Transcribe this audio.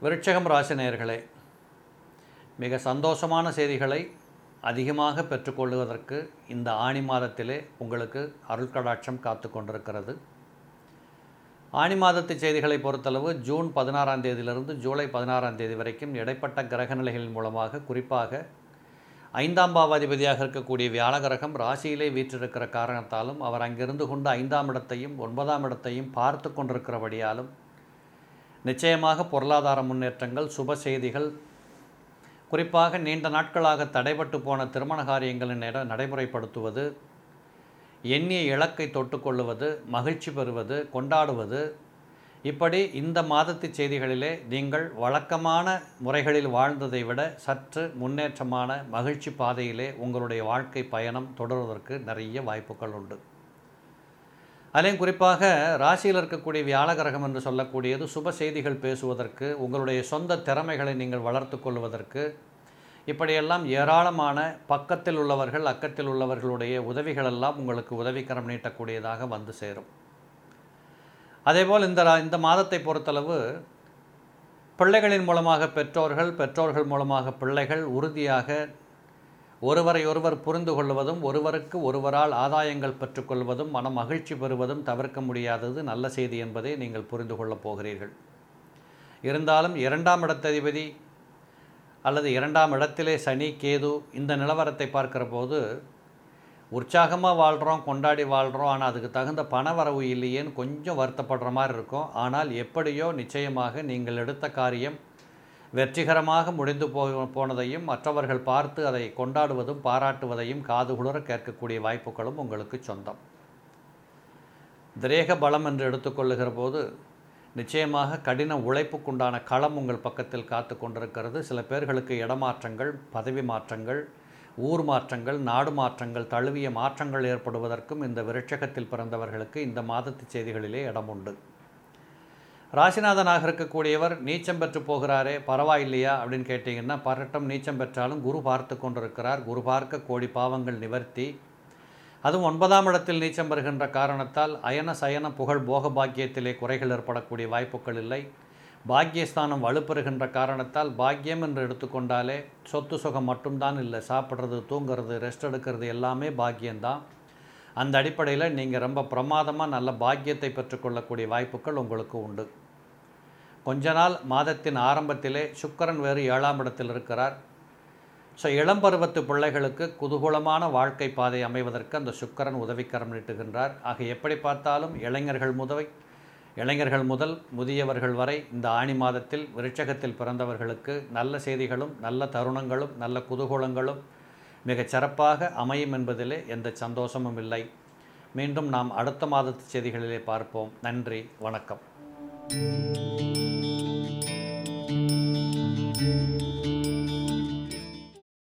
விருட்சகம் ராசினியர்களே மிக சந்தோஷமான செய்திகளை அதிகமாக பெற்றுக்கொள்வதற்கு இந்த ஆணி மாதத்திலே உங்களுக்கு அருள்கடாட்சம் காத்து கொண்டிருக்கிறது ஆணி மாதத்து செய்திகளை பொறுத்தளவு ஜூன் பதினாறாம் தேதியிலிருந்து ஜூலை பதினாறாம் தேதி வரைக்கும் இடைப்பட்ட கிரக நிலைகளின் மூலமாக குறிப்பாக ஐந்தாம் பாவாதிபதியாக இருக்கக்கூடிய வியாழகரகம் ராசியிலே வீற்றிருக்கிற காரணத்தாலும் அவர் அங்கிருந்து கொண்டு ஐந்தாம் இடத்தையும் ஒன்பதாம் இடத்தையும் பார்த்து கொண்டிருக்கிறபடியாலும் நிச்சயமாக பொருளாதார முன்னேற்றங்கள் சுப செய்திகள் குறிப்பாக நீண்ட நாட்களாக தடைபட்டு போன திருமண காரியங்களை நட நடைமுறைப்படுத்துவது எண்ணிய இலக்கை தொட்டுக்கொள்ளுவது மகிழ்ச்சி பெறுவது கொண்டாடுவது இப்படி இந்த மாதத்து செய்திகளிலே நீங்கள் வழக்கமான முறைகளில் வாழ்ந்ததை விட சற்று முன்னேற்றமான மகிழ்ச்சி பாதையிலே உங்களுடைய வாழ்க்கை பயணம் தொடர்வதற்கு நிறைய வாய்ப்புகள் உண்டு அதிலையும் குறிப்பாக ராசியில் இருக்கக்கூடிய வியாழகிரகம் என்று சொல்லக்கூடியது சுப செய்திகள் பேசுவதற்கு உங்களுடைய சொந்த திறமைகளை நீங்கள் வளர்த்து கொள்வதற்கு இப்படியெல்லாம் ஏராளமான பக்கத்தில் உள்ளவர்கள் அக்கத்தில் உள்ளவர்களுடைய உதவிகளெல்லாம் உங்களுக்கு உதவிக்கரம் நீட்டக்கூடியதாக வந்து சேரும் அதேபோல் இந்த இந்த மாதத்தை பொறுத்தளவு பிள்ளைகளின் மூலமாக பெற்றோர்கள் பெற்றோர்கள் மூலமாக பிள்ளைகள் உறுதியாக ஒருவரை ஒருவர் புரிந்து கொள்வதும் ஒருவருக்கு ஒருவரால் ஆதாயங்கள் பெற்றுக்கொள்வதும் மன மகிழ்ச்சி பெறுவதும் தவிர்க்க முடியாதது நல்ல செய்தி என்பதை நீங்கள் புரிந்து கொள்ளப் போகிறீர்கள் இருந்தாலும் இரண்டாம் இடத்ததிபதி அல்லது இரண்டாம் இடத்திலே சனி கேது இந்த நிலவரத்தை பார்க்கிற போது உற்சாகமாக வாழ்கிறோம் கொண்டாடி வாழ்கிறோம் ஆனால் அதுக்கு தகுந்த பண வரவு இல்லையேன்னு கொஞ்சம் வருத்தப்படுற மாதிரி இருக்கும் ஆனால் எப்படியோ நிச்சயமாக நீங்கள் எடுத்த காரியம் வெற்றிகரமாக முடிந்து போ போனதையும் மற்றவர்கள் பார்த்து அதை கொண்டாடுவதும் பாராட்டுவதையும் குளிர கேட்கக்கூடிய வாய்ப்புகளும் உங்களுக்கு சொந்தம் திரேக பலம் என்று எடுத்துக்கொள்ளுகிற போது நிச்சயமாக கடின உழைப்புக்குண்டான களம் உங்கள் பக்கத்தில் காத்து கொண்டிருக்கிறது சில பேர்களுக்கு இடமாற்றங்கள் பதவி மாற்றங்கள் ஊர் மாற்றங்கள் நாடு மாற்றங்கள் தழுவிய மாற்றங்கள் ஏற்படுவதற்கும் இந்த விருட்சகத்தில் பிறந்தவர்களுக்கு இந்த மாதத்து செய்திகளிலே இடம் உண்டு ராசிநாதனாக இருக்கக்கூடியவர் நீச்சம் பெற்று போகிறாரே பரவாயில்லையா அப்படின்னு கேட்டிங்கன்னா பரட்டம் நீச்சம் பெற்றாலும் குரு பார்த்து கொண்டிருக்கிறார் குரு பார்க்க கோடி பாவங்கள் நிவர்த்தி அதுவும் ஒன்பதாம் இடத்தில் நீச்சம் பெறுகின்ற காரணத்தால் அயன சயன புகழ் போக பாக்கியத்திலே குறைகள் ஏற்படக்கூடிய வாய்ப்புகள் இல்லை பாக்கியஸ்தானம் வலுப்பெறுகின்ற காரணத்தால் பாக்கியம் என்று எடுத்துக்கொண்டாலே சொத்து சுகம் மட்டும்தான் இல்லை சாப்பிட்றது தூங்கிறது ரெஸ்ட் எடுக்கிறது எல்லாமே பாக்கியம்தான் அந்த அடிப்படையில் நீங்கள் ரொம்ப பிரமாதமாக நல்ல பாக்கியத்தை பெற்றுக்கொள்ளக்கூடிய வாய்ப்புகள் உங்களுக்கு உண்டு கொஞ்ச நாள் மாதத்தின் ஆரம்பத்திலே சுக்கரன் வேறு ஏழாம் இடத்தில் இருக்கிறார் ஸோ இளம்பருவத்து பிள்ளைகளுக்கு குதூகூலமான வாழ்க்கை பாதை அமைவதற்கு அந்த சுக்கரன் உதவிக்கரம் நீட்டுகின்றார் ஆக எப்படி பார்த்தாலும் இளைஞர்கள் முதவை இளைஞர்கள் முதல் முதியவர்கள் வரை இந்த ஆணி மாதத்தில் விருட்சகத்தில் பிறந்தவர்களுக்கு நல்ல செய்திகளும் நல்ல தருணங்களும் நல்ல குதூகூலங்களும் மிகச் சிறப்பாக அமையும் என்பதிலே எந்த சந்தோஷமும் இல்லை மீண்டும் நாம் அடுத்த மாதத்து செய்திகளிலே பார்ப்போம் நன்றி வணக்கம் thank you